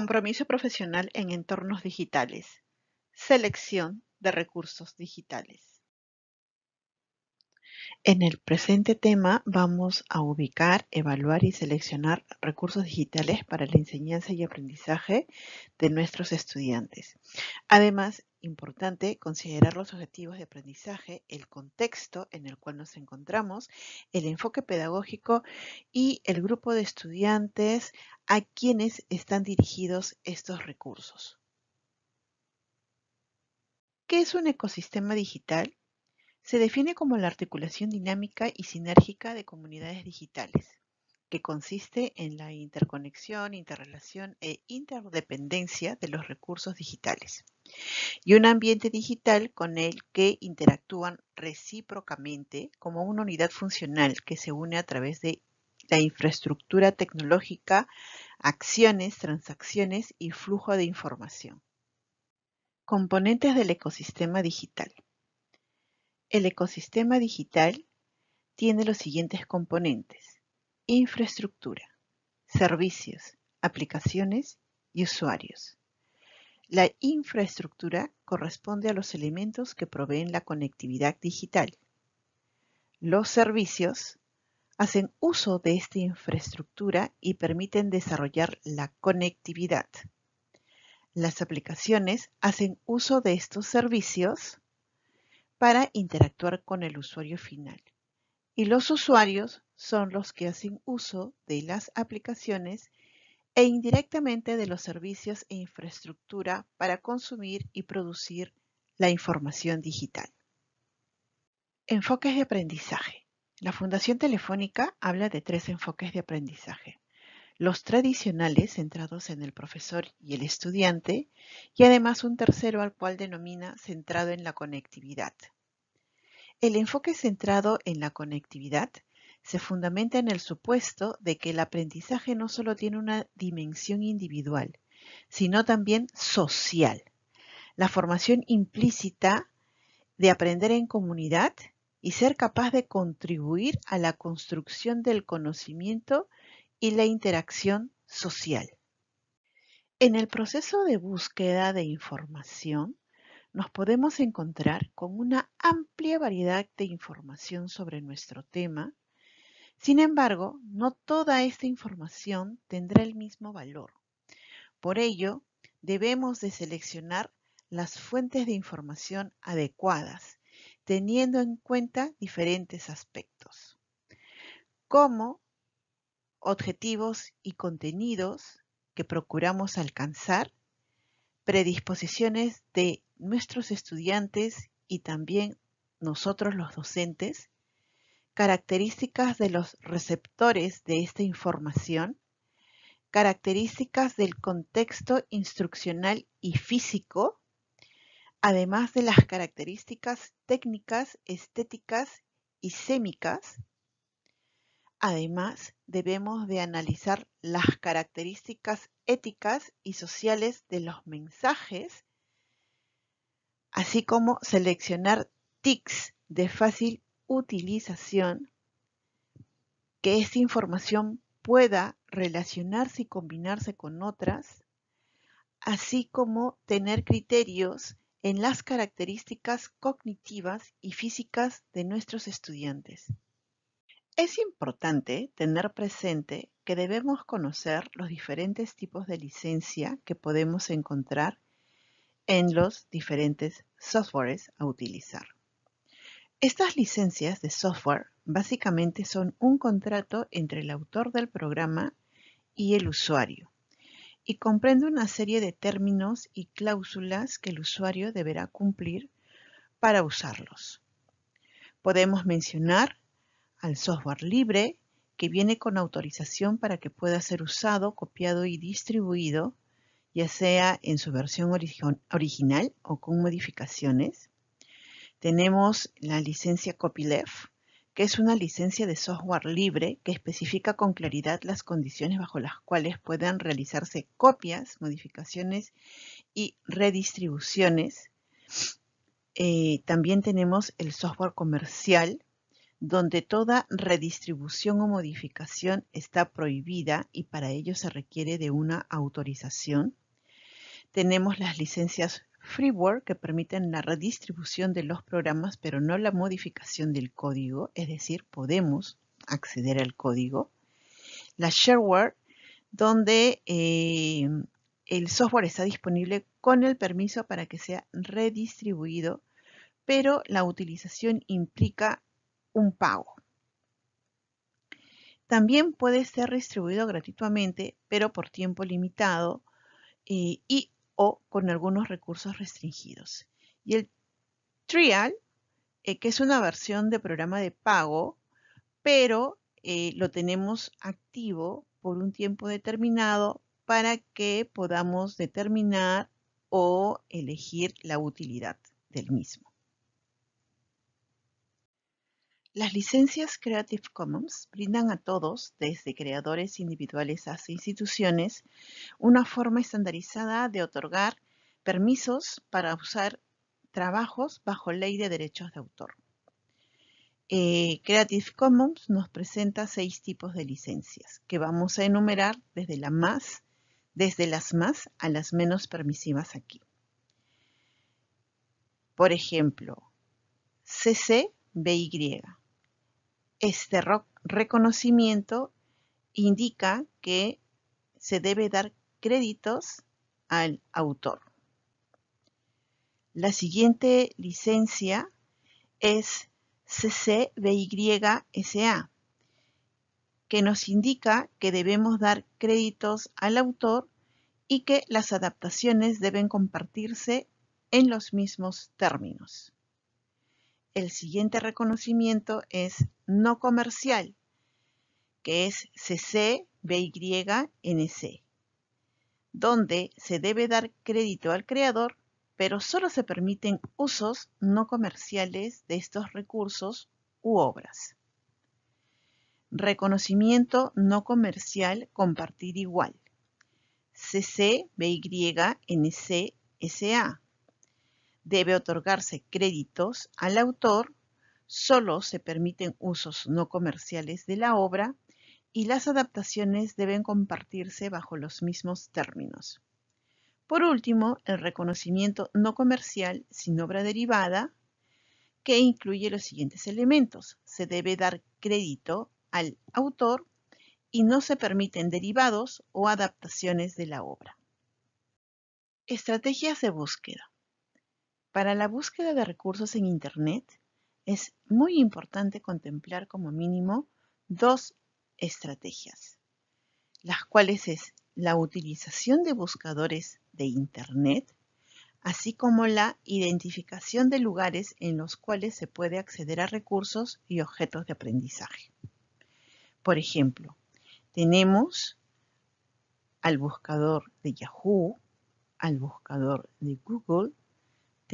Compromiso profesional en entornos digitales. Selección de recursos digitales. En el presente tema vamos a ubicar, evaluar y seleccionar recursos digitales para la enseñanza y aprendizaje de nuestros estudiantes. Además, importante considerar los objetivos de aprendizaje, el contexto en el cual nos encontramos, el enfoque pedagógico y el grupo de estudiantes a quienes están dirigidos estos recursos. ¿Qué es un ecosistema digital? Se define como la articulación dinámica y sinérgica de comunidades digitales que consiste en la interconexión, interrelación e interdependencia de los recursos digitales y un ambiente digital con el que interactúan recíprocamente como una unidad funcional que se une a través de la infraestructura tecnológica, acciones, transacciones y flujo de información. Componentes del ecosistema digital. El ecosistema digital tiene los siguientes componentes infraestructura, servicios, aplicaciones y usuarios. La infraestructura corresponde a los elementos que proveen la conectividad digital. Los servicios hacen uso de esta infraestructura y permiten desarrollar la conectividad. Las aplicaciones hacen uso de estos servicios para interactuar con el usuario final y los usuarios son los que hacen uso de las aplicaciones e indirectamente de los servicios e infraestructura para consumir y producir la información digital. Enfoques de aprendizaje. La Fundación Telefónica habla de tres enfoques de aprendizaje. Los tradicionales centrados en el profesor y el estudiante y además un tercero al cual denomina centrado en la conectividad. El enfoque centrado en la conectividad se fundamenta en el supuesto de que el aprendizaje no solo tiene una dimensión individual, sino también social. La formación implícita de aprender en comunidad y ser capaz de contribuir a la construcción del conocimiento y la interacción social. En el proceso de búsqueda de información, nos podemos encontrar con una amplia variedad de información sobre nuestro tema. Sin embargo, no toda esta información tendrá el mismo valor. Por ello, debemos de seleccionar las fuentes de información adecuadas, teniendo en cuenta diferentes aspectos, como objetivos y contenidos que procuramos alcanzar, predisposiciones de nuestros estudiantes y también nosotros los docentes, características de los receptores de esta información, características del contexto instruccional y físico, además de las características técnicas, estéticas y sémicas. Además, debemos de analizar las características éticas y sociales de los mensajes así como seleccionar tics de fácil utilización, que esta información pueda relacionarse y combinarse con otras, así como tener criterios en las características cognitivas y físicas de nuestros estudiantes. Es importante tener presente que debemos conocer los diferentes tipos de licencia que podemos encontrar en los diferentes softwares a utilizar. Estas licencias de software básicamente son un contrato entre el autor del programa y el usuario y comprende una serie de términos y cláusulas que el usuario deberá cumplir para usarlos. Podemos mencionar al software libre que viene con autorización para que pueda ser usado, copiado y distribuido ya sea en su versión original o con modificaciones. Tenemos la licencia Copyleft, que es una licencia de software libre que especifica con claridad las condiciones bajo las cuales puedan realizarse copias, modificaciones y redistribuciones. Eh, también tenemos el software comercial, donde toda redistribución o modificación está prohibida y para ello se requiere de una autorización. Tenemos las licencias freeware que permiten la redistribución de los programas, pero no la modificación del código, es decir, podemos acceder al código. La shareware, donde eh, el software está disponible con el permiso para que sea redistribuido, pero la utilización implica un pago. También puede ser distribuido gratuitamente, pero por tiempo limitado eh, y o con algunos recursos restringidos. Y el trial, eh, que es una versión de programa de pago, pero eh, lo tenemos activo por un tiempo determinado para que podamos determinar o elegir la utilidad del mismo. Las licencias Creative Commons brindan a todos, desde creadores individuales hasta instituciones, una forma estandarizada de otorgar permisos para usar trabajos bajo ley de derechos de autor. Eh, Creative Commons nos presenta seis tipos de licencias que vamos a enumerar desde, desde las más a las menos permisivas aquí. Por ejemplo, CC BY este reconocimiento indica que se debe dar créditos al autor. La siguiente licencia es CCBYSA, que nos indica que debemos dar créditos al autor y que las adaptaciones deben compartirse en los mismos términos el siguiente reconocimiento es no comercial, que es CCBYNC, donde se debe dar crédito al creador, pero solo se permiten usos no comerciales de estos recursos u obras. Reconocimiento no comercial compartir igual. NC SA debe otorgarse créditos al autor, solo se permiten usos no comerciales de la obra y las adaptaciones deben compartirse bajo los mismos términos. Por último, el reconocimiento no comercial sin obra derivada, que incluye los siguientes elementos. Se debe dar crédito al autor y no se permiten derivados o adaptaciones de la obra. Estrategias de búsqueda. Para la búsqueda de recursos en Internet es muy importante contemplar como mínimo dos estrategias, las cuales es la utilización de buscadores de Internet, así como la identificación de lugares en los cuales se puede acceder a recursos y objetos de aprendizaje. Por ejemplo, tenemos al buscador de Yahoo, al buscador de Google,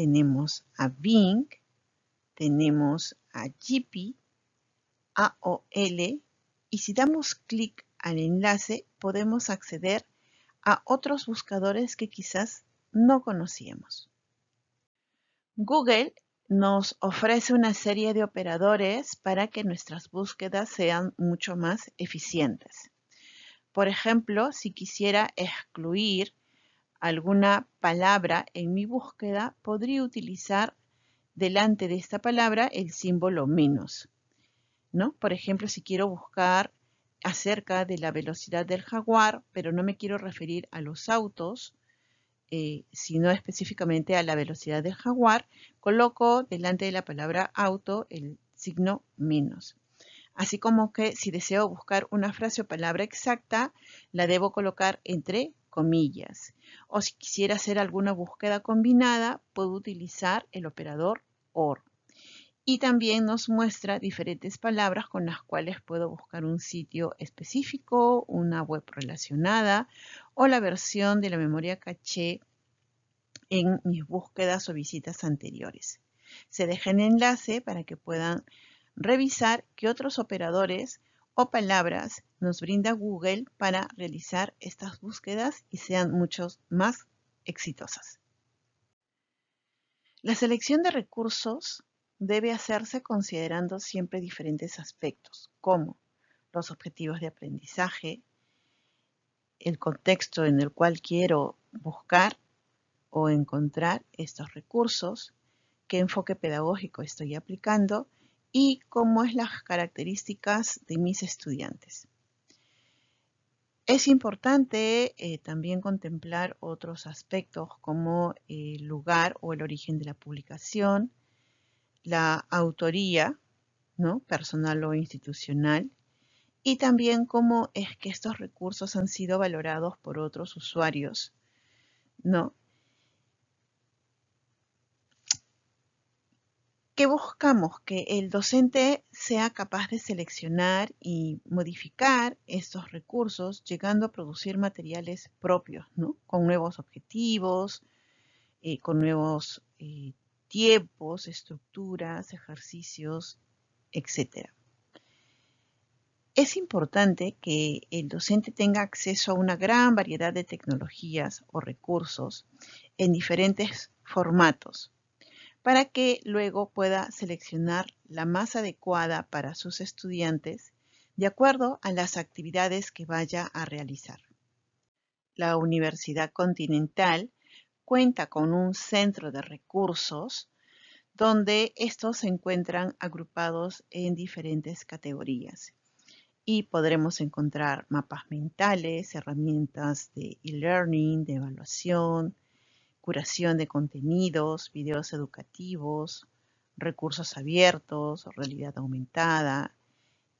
tenemos a Bing, tenemos a JP, AOL y si damos clic al enlace podemos acceder a otros buscadores que quizás no conocíamos. Google nos ofrece una serie de operadores para que nuestras búsquedas sean mucho más eficientes. Por ejemplo, si quisiera excluir alguna palabra en mi búsqueda, podría utilizar delante de esta palabra el símbolo menos. ¿no? Por ejemplo, si quiero buscar acerca de la velocidad del jaguar, pero no me quiero referir a los autos, eh, sino específicamente a la velocidad del jaguar, coloco delante de la palabra auto el signo menos. Así como que si deseo buscar una frase o palabra exacta, la debo colocar entre comillas. O si quisiera hacer alguna búsqueda combinada, puedo utilizar el operador OR. Y también nos muestra diferentes palabras con las cuales puedo buscar un sitio específico, una web relacionada o la versión de la memoria caché en mis búsquedas o visitas anteriores. Se deja el enlace para que puedan revisar qué otros operadores o palabras nos brinda Google para realizar estas búsquedas y sean mucho más exitosas. La selección de recursos debe hacerse considerando siempre diferentes aspectos, como los objetivos de aprendizaje, el contexto en el cual quiero buscar o encontrar estos recursos, qué enfoque pedagógico estoy aplicando y cómo es las características de mis estudiantes. Es importante eh, también contemplar otros aspectos como el lugar o el origen de la publicación, la autoría, ¿no? personal o institucional, y también cómo es que estos recursos han sido valorados por otros usuarios, ¿no? ¿Qué buscamos? Que el docente sea capaz de seleccionar y modificar estos recursos, llegando a producir materiales propios, Con nuevos objetivos, eh, con nuevos eh, tiempos, estructuras, ejercicios, etc. Es importante que el docente tenga acceso a una gran variedad de tecnologías o recursos en diferentes formatos para que luego pueda seleccionar la más adecuada para sus estudiantes de acuerdo a las actividades que vaya a realizar. La Universidad Continental cuenta con un centro de recursos donde estos se encuentran agrupados en diferentes categorías y podremos encontrar mapas mentales, herramientas de e-learning, de evaluación, curación de contenidos, videos educativos, recursos abiertos, realidad aumentada,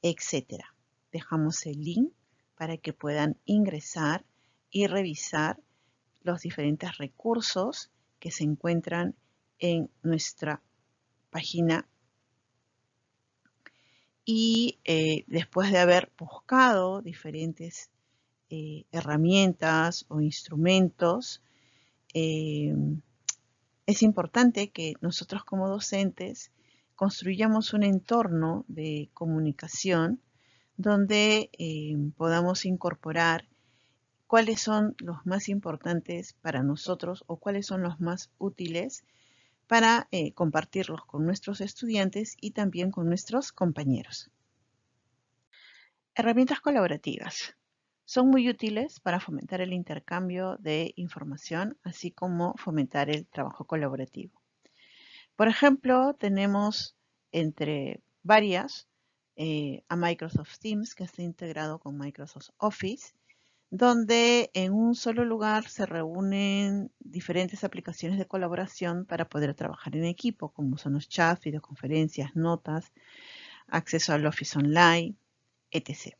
etc. Dejamos el link para que puedan ingresar y revisar los diferentes recursos que se encuentran en nuestra página. Y eh, después de haber buscado diferentes eh, herramientas o instrumentos, eh, es importante que nosotros como docentes construyamos un entorno de comunicación donde eh, podamos incorporar cuáles son los más importantes para nosotros o cuáles son los más útiles para eh, compartirlos con nuestros estudiantes y también con nuestros compañeros. Herramientas colaborativas son muy útiles para fomentar el intercambio de información, así como fomentar el trabajo colaborativo. Por ejemplo, tenemos entre varias eh, a Microsoft Teams, que está integrado con Microsoft Office, donde en un solo lugar se reúnen diferentes aplicaciones de colaboración para poder trabajar en equipo, como son los chats, videoconferencias, notas, acceso al Office Online, etc.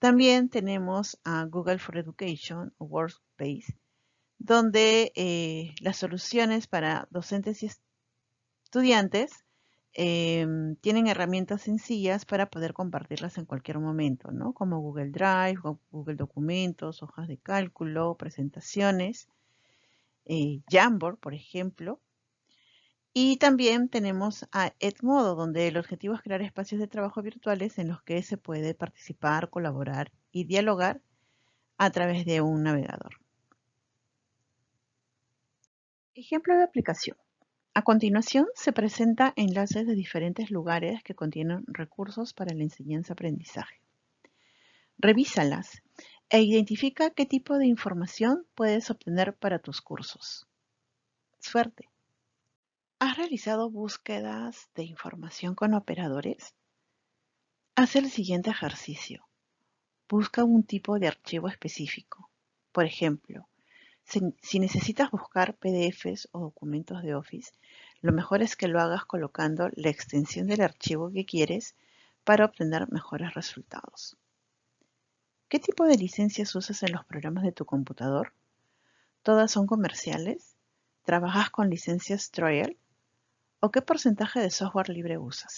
También tenemos a Google for Education Workspace, donde eh, las soluciones para docentes y estudiantes em, tienen herramientas sencillas para poder compartirlas en cualquier momento, ¿no? Como Google Drive, Google Documentos, hojas de cálculo, presentaciones, eh, Jamboard, por ejemplo, y también tenemos a Edmodo, donde el objetivo es crear espacios de trabajo virtuales en los que se puede participar, colaborar y dialogar a través de un navegador. Ejemplo de aplicación. A continuación se presenta enlaces de diferentes lugares que contienen recursos para la enseñanza-aprendizaje. Revísalas e identifica qué tipo de información puedes obtener para tus cursos. Suerte. ¿Has realizado búsquedas de información con operadores? Haz el siguiente ejercicio. Busca un tipo de archivo específico. Por ejemplo, si necesitas buscar PDFs o documentos de Office, lo mejor es que lo hagas colocando la extensión del archivo que quieres para obtener mejores resultados. ¿Qué tipo de licencias usas en los programas de tu computador? ¿Todas son comerciales? ¿Trabajas con licencias trial? o qué porcentaje de software libre usas.